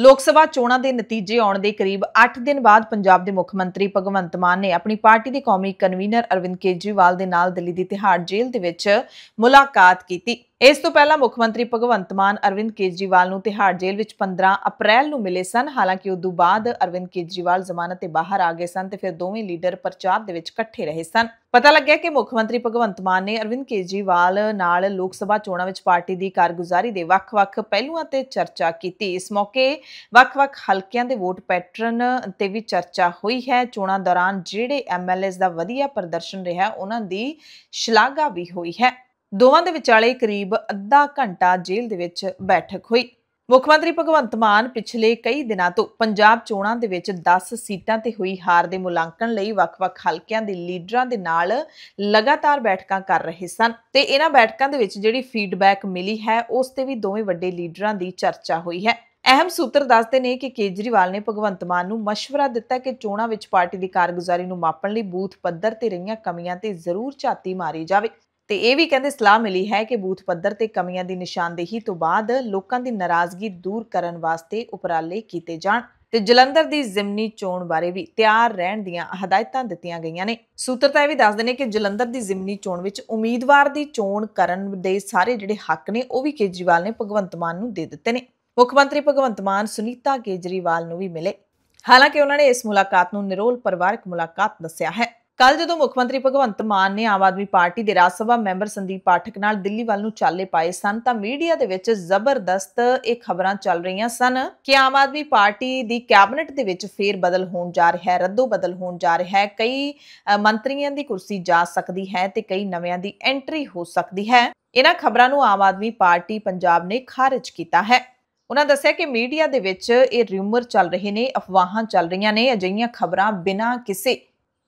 ਲੋਕ ਸਭਾ ਚੋਣਾਂ ਦੇ ਨਤੀਜੇ ਆਉਣ ਦੇ ਕਰੀਬ 8 ਦਿਨ ਬਾਅਦ ਪੰਜਾਬ ਦੇ ਮੁੱਖ ਮੰਤਰੀ ਭਗਵੰਤ ਮਾਨ ਨੇ ਆਪਣੀ ਪਾਰਟੀ ਦੇ ਕੌਮੀ ਕਨਵੀਨਰ ਅਰਵਿੰਦ ਕੇਜਰੀਵਾਲ ਦੇ ਨਾਲ ਦਿੱਲੀ ਦੀ ਤਿਹਾੜ ਜੇਲ੍ਹ ਦੇ ਵਿੱਚ ਮੁਲਾਕਾਤ ਕੀਤੀ ਇਸ ਤੋਂ ਪਹਿਲਾਂ ਮੁੱਖ ਮੰਤਰੀ ਭਗਵੰਤ ਮਾਨ ਅਰਵਿੰਦ ਕੇਜਰੀਵਾਲ ਨੂੰ ਤਿਹਾੜ ਜੇਲ੍ਹ ਵਿੱਚ 15 ਅਪ੍ਰੈਲ ਨੂੰ ਮਿਲੇ ਸਨ ਹਾਲਾਂਕਿ ਉਦੋਂ ਬਾਅਦ ਅਰਵਿੰਦ ਕੇਜਰੀਵਾਲ ਜ਼ਮਾਨਤ ਤੇ ਬਾਹਰ ਆ ਗਏ ਸਨ ਤੇ ਫਿਰ ਦੋਵੇਂ ਲੀਡਰ ਪ੍ਰਚਾਰ ਦੇ ਵਿੱਚ ਇਕੱਠੇ ਰਹੇ ਸਨ ਪਤਾ ਲੱਗਿਆ ਕਿ ਮੁੱਖ ਮੰਤਰੀ ਭਗਵੰਤ ਮਾਨ ਨੇ ਅਰਵਿੰਦ ਕੇਜਰੀਵਾਲ ਨਾਲ ਲੋਕ ਸਭਾ ਚੋਣਾਂ ਵਿੱਚ ਪਾਰਟੀ ਦੀ ਕਾਰਗੁਜ਼ਾਰੀ ਦੇ ਵੱਖ-ਵੱਖ ਪਹਿਲੂਆਂ ਤੇ ਚਰਚਾ ਕੀਤੀ ਇਸ ਮੌਕੇ ਵੱਖ-ਵੱਖ ਹਲਕਿਆਂ ਦੇ ਵੋਟ ਪੈਟਰਨ ਤੇ ਵੀ ਚਰਚਾ ਹੋਈ ਹੈ ਚੋਣਾਂ ਦੌਰਾਨ ਜਿਹੜੇ ਐਮਐਲਏਸ ਦਾ ਵਧੀਆ ਪ੍ਰਦਰਸ਼ਨ ਰਿਹਾ ਉਹਨਾਂ ਦੀ ਸ਼ਲਾਘਾ ਵੀ ਹੋਈ ਹੈ ਦੋਵਾਂ ਦੇ ਵਿਚਾਲੇ ਕਰੀਬ ਅੱਧਾ ਘੰਟਾ ਜੇਲ੍ਹ ਦੇ ਵਿੱਚ ਬੈਠਕ ਹੋਈ ਮੁੱਖ ਮੰਤਰੀ ਭਗਵੰਤ ਮਾਨ ਪਿਛਲੇ ਕਈ ਦਿਨਾਂ ਤੋਂ ਪੰਜਾਬ ਚੋਣਾਂ ਦੇ ਵਿੱਚ 10 ਸੀਟਾਂ ਤੇ ਹੋਈ ਹਾਰ ਦੇ ਮੁਲਾਂਕਣ ਲਈ ਵੱਖ-ਵੱਖ ਹਲਕਿਆਂ ਦੇ ਲੀਡਰਾਂ ਦੇ ਨਾਲ ਲਗਾਤਾਰ ਬੈਠਕਾਂ ਕਰ ਰਹੇ ਸਨ ਤੇ ਇਹਨਾਂ ਬੈਠਕਾਂ ਦੇ ਵਿੱਚ ਜਿਹੜੀ ਫੀਡਬੈਕ ਮਿਲੀ ਹੈ ਉਸ ਤੇ ਵੀ ਦੋਵੇਂ ਵੱਡੇ ਲੀਡਰਾਂ ਦੀ ਚਰਚਾ ਹੋਈ ਹੈ ਅਹਿਮ ਸੂਤਰ ਦੱਸਦੇ ਨੇ ਕਿ ਕੇਜਰੀਵਾਲ ਨੇ ਭਗਵੰਤ ਮਾਨ ਨੂੰ مشਵਰਾ ਦਿੱਤਾ ਕਿ ਚੋਣਾਂ ਵਿੱਚ ਪਾਰਟੀ ਦੀ ਕਾਰਗੁਜ਼ਾਰੀ ਨੂੰ ਮਾਪਣ ਲਈ ਬੂਥ ਪੱਧਰ ਤੇ ਰਹੀਆਂ ਕਮੀਆਂ ਤੇ ਜ਼ਰੂਰ ਝਾਤੀ ਮਾਰੀ ਜਾਵੇ ਤੇ ਇਹ ਵੀ ਕਹਿੰਦੇ ਸਲਾਹ ਮਿਲੀ ਹੈ ਕਿ ਬੂਥ ਪੱਧਰ ਤੇ ਕਮੀਆਂ ਦੀ ਨਿਸ਼ਾਨਦੇਹੀ ਤੋਂ ਬਾਅਦ ਲੋਕਾਂ ਦੀ ਨਾਰਾਜ਼ਗੀ ਦੂਰ ਕਰਨ ਵਾਸਤੇ ਉਪਰਾਲੇ ਕੀਤੇ ਜਾਣ ਤੇ ਜਲੰਧਰ ਦੀ ਜ਼ਿਮਨੀ ਚੋਣ ਬਾਰੇ ਵੀ ਤਿਆਰ ਰਹਿਣ ਦੀਆਂ ਹਦਾਇਤਾਂ ਦਿੱਤੀਆਂ ਗਈਆਂ ਨੇ ਸੂਤਰ ਤਾਂ ਇਹ ਵੀ ਦੱਸਦੇ ਨੇ ਕਿ ਜਲੰਧਰ ਦੀ ਜ਼ਿਮਨੀ ਚੋਣ ਵਿੱਚ ਉਮੀਦਵਾਰ ਦੀ ਚੋਣ ਕਰਨ ਦੇ ਸਾਰੇ ਜਿਹੜੇ ਹੱਕ ਨੇ ਉਹ ਵੀ ਕੇਜਰੀਵਾਲ ਨੇ ਭਗਵੰਤ ਮਾਨ ਨੂੰ ਦੇ ਦਿੱਤੇ ਨੇ ਮੁੱਖ ਮੰਤਰੀ ਭਗਵੰਤ ਮਾਨ ਸੁਨੀਤਾ ਕੇਜਰੀਵਾਲ ਨੂੰ ਵੀ ਮਿਲੇ ਹਾਲਾਂਕਿ ਉਹਨਾਂ ਨੇ ਇਸ ਮੁਲਾਕਾਤ ਨੂੰ ਨਿਰੋਲ ਪਰਿਵਾਰਕ ਮੁਲਾਕਾਤ ਦੱਸਿਆ ਹੈ ਕੱਲ ਜਦੋਂ ਮੁੱਖ ਮੰਤਰੀ ਭਗਵੰਤ ਮਾਨ ਨੇ ਆਮ ਆਦਮੀ ਪਾਰਟੀ ਦੇ ਰਾਜ ਸਭਾ ਮੈਂਬਰ ਸੰਦੀਪ ਪਾਠਕ ਨਾਲ ਦਿੱਲੀ ਵੱਲ ਨੂੰ ਚਾਲੇ ਪਾਏ ਸਨ ਤਾਂ ਮੀਡੀਆ ਦੇ ਵਿੱਚ ਜ਼ਬਰਦਸਤ ਇਹ ਖਬਰਾਂ ਚੱਲ ਰਹੀਆਂ ਸਨ ਕਿ ਆਮ ਆਦਮੀ ਪਾਰਟੀ ਦੀ ਕੈਬਨਿਟ ਦੇ ਵਿੱਚ ਫੇਰ ਬਦਲ ਹੋਣ ਜਾ ਰਿਹਾ ਹੈ ਰੱਦੋ ਬਦਲ ਹੋਣ ਜਾ ਰਿਹਾ ਹੈ ਕਈ ਮੰਤਰੀਆਂ ਦੀ ਕੁਰਸੀ ਜਾ ਸਕਦੀ ਹੈ ਤੇ ਕਈ ਨਵਿਆਂ ਦੀ ਐਂਟਰੀ ਹੋ ਸਕਦੀ ਹੈ ਇਹਨਾਂ ਖਬਰਾਂ ਨੂੰ ਆਮ ਆਦਮੀ ਪਾਰਟੀ ਪੰਜਾਬ ਨੇ ਖਾਰਜ ਕੀਤਾ ਹੈ ਉਹਨਾਂ ਦੱਸਿਆ ਕਿ ਮੀਡੀਆ ਦੇ ਵਿੱਚ ਇਹ ਰਿਊਮਰ ਚੱਲ ਰਹੇ ਨੇ ਅਫਵਾਹਾਂ ਚੱਲ ਰਹੀਆਂ ਨੇ ਅਜਈਆਂ ਖਬਰਾਂ ਬਿਨਾਂ ਕਿਸੇ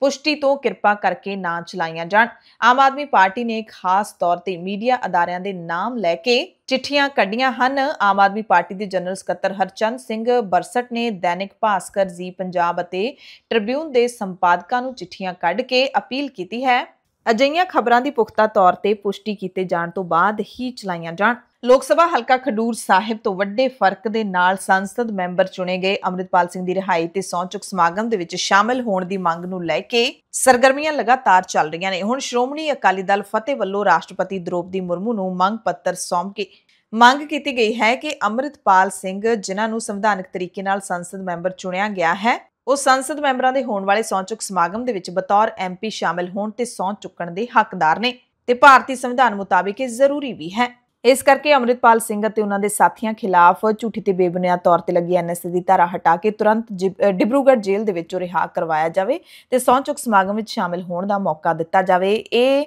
ਪੁਸ਼ਟੀ ਤੋਂ ਕਿਰਪਾ ਕਰਕੇ ਨਾ ਚਲਾਈਆਂ ਜਾਣ ਆਮ ਆਦਮੀ ਪਾਰਟੀ ਨੇ ਖਾਸ ਤੌਰ ਤੇ ਮੀਡੀਆ ਅਦਾਰਿਆਂ ਦੇ ਨਾਮ ਲੈ ਕੇ ਚਿੱਠੀਆਂ ਕੱਢੀਆਂ ਹਨ ਆਮ ਆਦਮੀ ਪਾਰਟੀ ਦੇ ਜਨਰਲ ਸਕੱਤਰ ਹਰਚੰਦ ਸਿੰਘ ਬਰਸਟ ਨੇ ਦੈਨਿਕ ਭਾਸਕਰ ਜੀ ਪੰਜਾਬ ਅਤੇ ਟ੍ਰਿਬਿਊਨ ਦੇ ਸੰਪਾਦਕਾਂ ਨੂੰ ਚਿੱਠੀਆਂ ਕੱਢ ਕੇ ਅਪੀਲ ਕੀਤੀ ਹੈ ਅਜਈਆਂ ਖਬਰਾਂ ਦੀ ਪੁਖਤਾ ਤੌਰ ਤੇ ਪੁਸ਼ਟੀ ਕੀਤੇ ਜਾਣ ਤੋਂ ਬਾਅਦ ਹੀ ਚਲਾਈਆਂ ਜਾਣ ਲੋਕ ਸਭਾ ਹਲਕਾ ਖਡੂਰ ਸਾਹਿਬ ਤੋਂ ਵੱਡੇ ਫਰਕ ਦੇ ਨਾਲ ਸੰਸਦ ਮੈਂਬਰ ਚੁਣੇ ਗਏ ਅਮਰਿਤਪਾਲ ਸਿੰਘ ਦੀ ਰਿਹਾਈ ਤੇ ਸੌਂਚੁਕ ਸਮਾਗਮ ਦੇ ਵਿੱਚ ਸ਼ਾਮਲ ਹੋਣ ਦੀ ਮੰਗ ਨੂੰ ਲੈ ਕੇ ਸਰਗਰਮੀਆਂ ਲਗਾਤਾਰ ਚੱਲ ਰਹੀਆਂ ਨੇ ਹੁਣ ਸ਼੍ਰੋਮਣੀ ਅਕਾਲੀ ਦਲ ਫਤਿਹ ਵੱਲੋਂ ਰਾਸ਼ਟਰਪਤੀ ਦ੍ਰੋਪਦੀ ਮੁਰਮੂ ਨੂੰ ਮੰਗ ਪੱਤਰ ਸੌਂਪ ਕੇ ਮੰਗ ਕੀਤੀ ਗਈ ਹੈ ਕਿ ਅਮਰਿਤਪਾਲ ਸਿੰਘ ਜਿਨ੍ਹਾਂ ਨੂੰ ਸੰਵਿਧਾਨਕ ਤਰੀਕੇ ਨਾਲ ਸੰਸਦ ਮੈਂਬਰ ਚੁਣਿਆ ਗਿਆ ਹੈ ਉਹ ਸੰਸਦ ਮੈਂਬਰਾਂ ਦੇ ਹੋਣ ਵਾਲੇ ਸੌਂ ਚੁੱਕ ਸਮਾਗਮ ਦੇ ਵਿੱਚ ਬਤੌਰ ਐਮਪੀ ਸ਼ਾਮਿਲ ਹੋਣ ਤੇ ਸੌਂ ਚੁੱਕਣ ਦੇ ਹੱਕਦਾਰ ਨੇ ਤੇ ਭਾਰਤੀ ਸੰਵਿਧਾਨ ਮੁਤਾਬਿਕ ਇਹ ਜ਼ਰੂਰੀ ਵੀ ਹੈ ਇਸ ਕਰਕੇ ਅਮਰਿਤਪਾਲ ਸਿੰਘ ਅਤੇ ਉਹਨਾਂ ਦੇ ਸਾਥੀਆਂ ਖਿਲਾਫ ਝੂਠੀ ਤੇ ਬੇਬੁਨਿਆਦ ਤੌਰ ਤੇ ਲੱਗੀ ਐਨਐਸਏ ਦੀ ਧਾਰਾ ਹਟਾ ਕੇ ਤੁਰੰਤ ਡਿਬਰੂਗੜ੍ਹ ਜੇਲ੍ਹ ਦੇ ਵਿੱਚੋਂ ਰਿਹਾ ਕਰਵਾਇਆ ਜਾਵੇ ਤੇ ਸੌਂਚੁਕ ਸਮਾਗਮ ਵਿੱਚ ਸ਼ਾਮਿਲ ਹੋਣ ਦਾ ਮੌਕਾ ਦਿੱਤਾ ਜਾਵੇ ਇਹ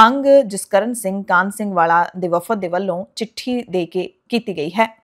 ਮੰਗ ਜਸਕਰਨ ਸਿੰਘ ਕਾਨ ਸਿੰਘ ਵਾਲਾ ਦੇ ਵਫਦ ਦੇ ਵੱਲੋਂ ਚਿੱਠੀ ਦੇ ਕੇ ਕੀਤੀ ਗਈ ਹੈ